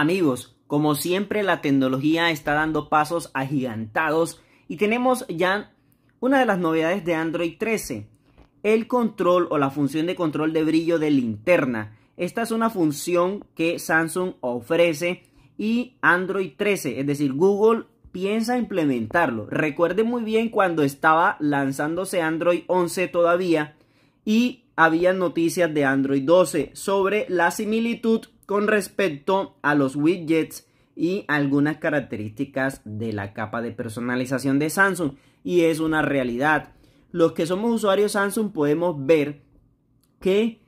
Amigos, como siempre la tecnología está dando pasos agigantados y tenemos ya una de las novedades de Android 13, el control o la función de control de brillo de linterna. Esta es una función que Samsung ofrece y Android 13, es decir, Google piensa implementarlo. Recuerden muy bien cuando estaba lanzándose Android 11 todavía y había noticias de Android 12 sobre la similitud con respecto a los widgets y algunas características de la capa de personalización de Samsung. Y es una realidad. Los que somos usuarios Samsung podemos ver que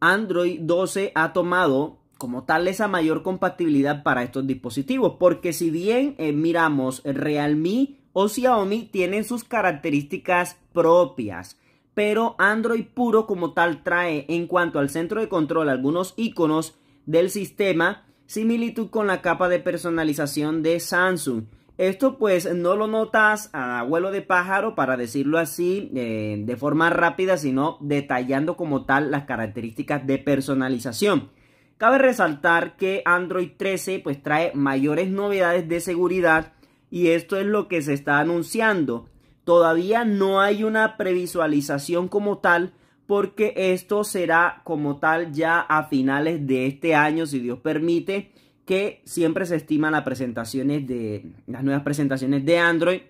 Android 12 ha tomado como tal esa mayor compatibilidad para estos dispositivos. Porque si bien eh, miramos Realme o Xiaomi tienen sus características propias. Pero Android puro como tal trae en cuanto al centro de control algunos iconos del sistema, similitud con la capa de personalización de Samsung. Esto pues no lo notas a vuelo de pájaro, para decirlo así, eh, de forma rápida, sino detallando como tal las características de personalización. Cabe resaltar que Android 13 pues trae mayores novedades de seguridad y esto es lo que se está anunciando. Todavía no hay una previsualización como tal, porque esto será como tal ya a finales de este año, si Dios permite, que siempre se estiman las presentaciones de las nuevas presentaciones de Android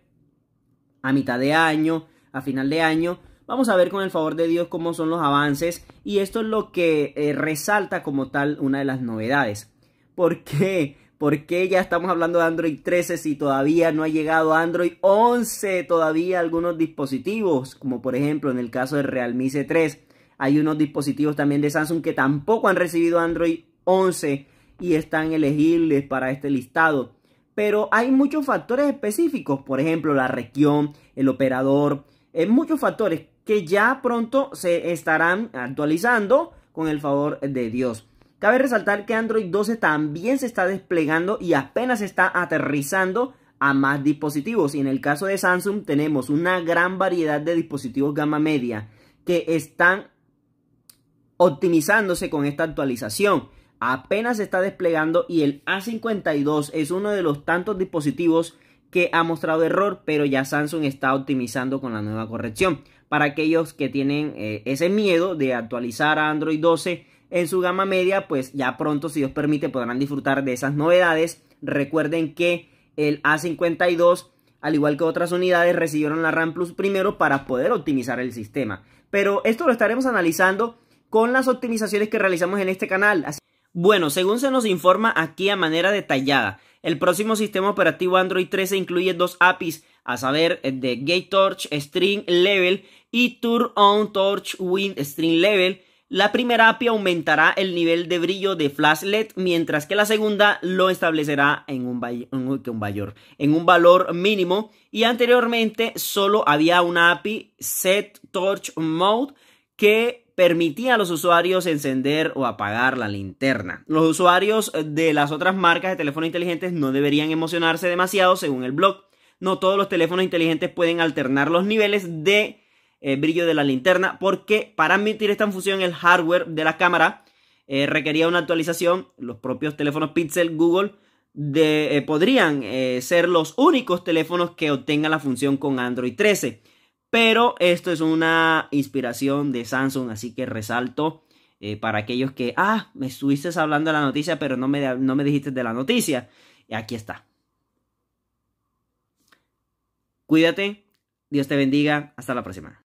a mitad de año, a final de año. Vamos a ver con el favor de Dios cómo son los avances y esto es lo que eh, resalta como tal una de las novedades. Porque ¿Por qué ya estamos hablando de Android 13 si todavía no ha llegado Android 11? Todavía algunos dispositivos, como por ejemplo en el caso de Realme C3, hay unos dispositivos también de Samsung que tampoco han recibido Android 11 y están elegibles para este listado. Pero hay muchos factores específicos, por ejemplo la región, el operador, hay eh, muchos factores que ya pronto se estarán actualizando con el favor de Dios. Cabe resaltar que Android 12 también se está desplegando y apenas está aterrizando a más dispositivos. Y en el caso de Samsung tenemos una gran variedad de dispositivos gama media que están optimizándose con esta actualización. Apenas se está desplegando y el A52 es uno de los tantos dispositivos que ha mostrado error, pero ya Samsung está optimizando con la nueva corrección. Para aquellos que tienen eh, ese miedo de actualizar a Android 12 en su gama media, pues ya pronto, si Dios permite, podrán disfrutar de esas novedades. Recuerden que el A52, al igual que otras unidades, recibieron la RAM Plus primero para poder optimizar el sistema. Pero esto lo estaremos analizando con las optimizaciones que realizamos en este canal. Bueno, según se nos informa aquí a manera detallada, el próximo sistema operativo Android 13 incluye dos APIs, a saber, de GateTorch String Level y Turn On Torch Wind String Level, la primera API aumentará el nivel de brillo de flash LED, mientras que la segunda lo establecerá en un, en un valor mínimo. Y anteriormente solo había una API Set Torch Mode que permitía a los usuarios encender o apagar la linterna. Los usuarios de las otras marcas de teléfonos inteligentes no deberían emocionarse demasiado según el blog. No todos los teléfonos inteligentes pueden alternar los niveles de eh, brillo de la linterna, porque para admitir esta función el hardware de la cámara eh, requería una actualización. Los propios teléfonos Pixel Google eh, podrían ser los únicos teléfonos que obtengan la función con Android 13. Pero esto es una inspiración de Samsung, así que resalto para aquellos que, ah, me estuviste hablando de la noticia, pero no me, no me dijiste de la noticia. aquí está. Cuídate, Dios te bendiga, hasta la próxima.